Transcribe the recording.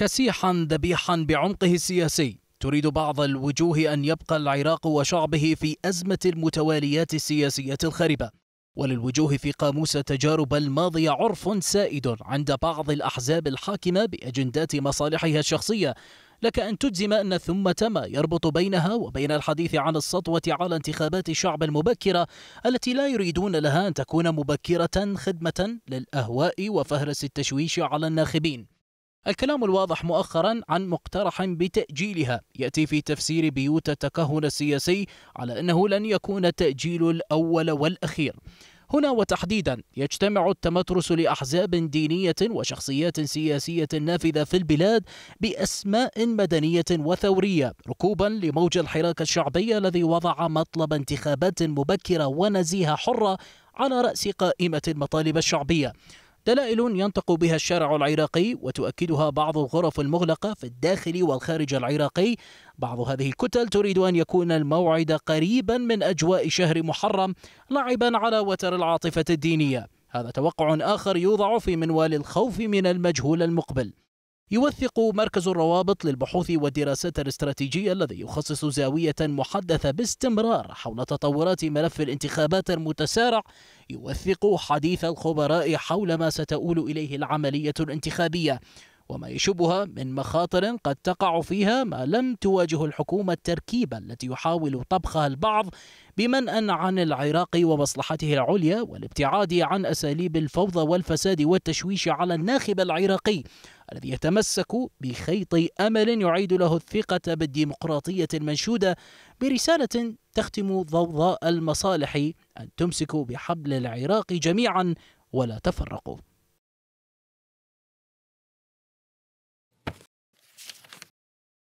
كسيحا ذبيحا بعمقه السياسي تريد بعض الوجوه أن يبقى العراق وشعبه في أزمة المتواليات السياسية الخربة وللوجوه في قاموس تجارب الماضي عرف سائد عند بعض الأحزاب الحاكمة بأجندات مصالحها الشخصية لك أن تجزم أن ثمة ما يربط بينها وبين الحديث عن السطوة على انتخابات الشعب المبكرة التي لا يريدون لها أن تكون مبكرة خدمة للأهواء وفهرس التشويش على الناخبين الكلام الواضح مؤخرا عن مقترح بتأجيلها يأتي في تفسير بيوت التكهن السياسي على أنه لن يكون تأجيل الأول والأخير هنا وتحديدا يجتمع التمترس لأحزاب دينية وشخصيات سياسية نافذة في البلاد بأسماء مدنية وثورية ركوبا لموج الحراك الشعبي الذي وضع مطلب انتخابات مبكرة ونزيهة حرة على رأس قائمة المطالب الشعبية دلائل ينطق بها الشارع العراقي وتؤكدها بعض الغرف المغلقة في الداخل والخارج العراقي بعض هذه الكتل تريد أن يكون الموعد قريبا من أجواء شهر محرم لعبا على وتر العاطفة الدينية هذا توقع آخر يوضع في منوال الخوف من المجهول المقبل يوثق مركز الروابط للبحوث والدراسات الاستراتيجية الذي يخصص زاوية محدثة باستمرار حول تطورات ملف الانتخابات المتسارع يوثق حديث الخبراء حول ما ستؤول إليه العملية الانتخابية وما يشبها من مخاطر قد تقع فيها ما لم تواجه الحكومة التركيبة التي يحاول طبخها البعض بمنأ عن العراق ومصلحته العليا والابتعاد عن أساليب الفوضى والفساد والتشويش على الناخب العراقي الذي يتمسك بخيط أمل يعيد له الثقة بالديمقراطية المنشودة برسالة تختم ضوضاء المصالح أن تمسكوا بحبل العراق جميعا ولا تفرقوا